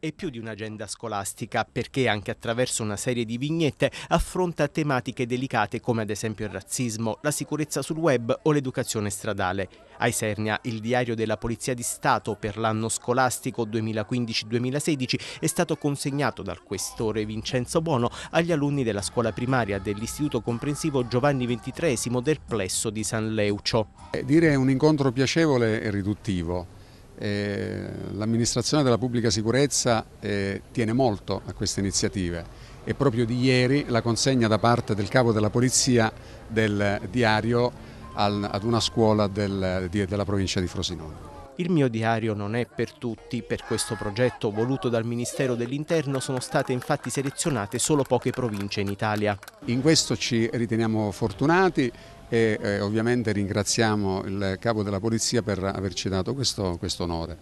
È più di un'agenda scolastica perché anche attraverso una serie di vignette affronta tematiche delicate come ad esempio il razzismo, la sicurezza sul web o l'educazione stradale. A Isernia il diario della Polizia di Stato per l'anno scolastico 2015-2016 è stato consegnato dal questore Vincenzo Bono agli alunni della scuola primaria dell'Istituto Comprensivo Giovanni XXIII del Plesso di San Leucio. Eh, dire un incontro piacevole e riduttivo eh, L'amministrazione della pubblica sicurezza eh, tiene molto a queste iniziative e proprio di ieri la consegna da parte del capo della polizia del diario al, ad una scuola del, di, della provincia di Frosinone. Il mio diario non è per tutti, per questo progetto voluto dal Ministero dell'Interno sono state infatti selezionate solo poche province in Italia. In questo ci riteniamo fortunati e eh, ovviamente ringraziamo il capo della polizia per averci dato questo, questo onore.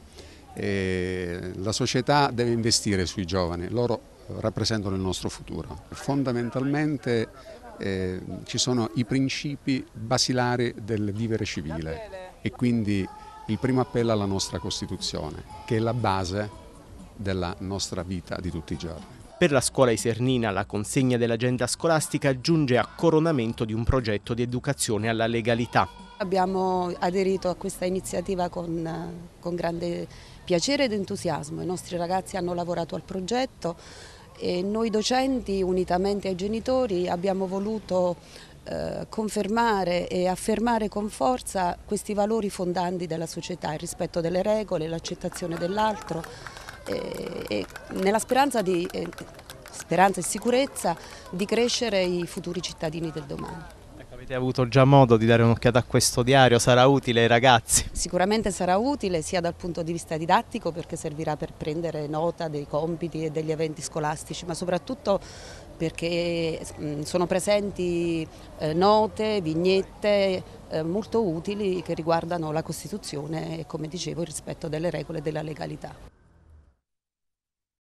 E la società deve investire sui giovani, loro rappresentano il nostro futuro. Fondamentalmente eh, ci sono i principi basilari del vivere civile e quindi il primo appello alla nostra Costituzione, che è la base della nostra vita di tutti i giorni. Per la scuola isernina la consegna dell'agenda scolastica giunge a coronamento di un progetto di educazione alla legalità. Abbiamo aderito a questa iniziativa con, con grande piacere ed entusiasmo. I nostri ragazzi hanno lavorato al progetto e noi docenti, unitamente ai genitori, abbiamo voluto eh, confermare e affermare con forza questi valori fondanti della società, il rispetto delle regole, l'accettazione dell'altro e, eh, e, nella speranza, di, eh, speranza e sicurezza di crescere i futuri cittadini del domani. Ecco, avete avuto già modo di dare un'occhiata a questo diario, sarà utile ai ragazzi? Sicuramente sarà utile sia dal punto di vista didattico perché servirà per prendere nota dei compiti e degli eventi scolastici, ma soprattutto perché mm, sono presenti eh, note, vignette eh, molto utili che riguardano la Costituzione e come dicevo il rispetto delle regole della legalità.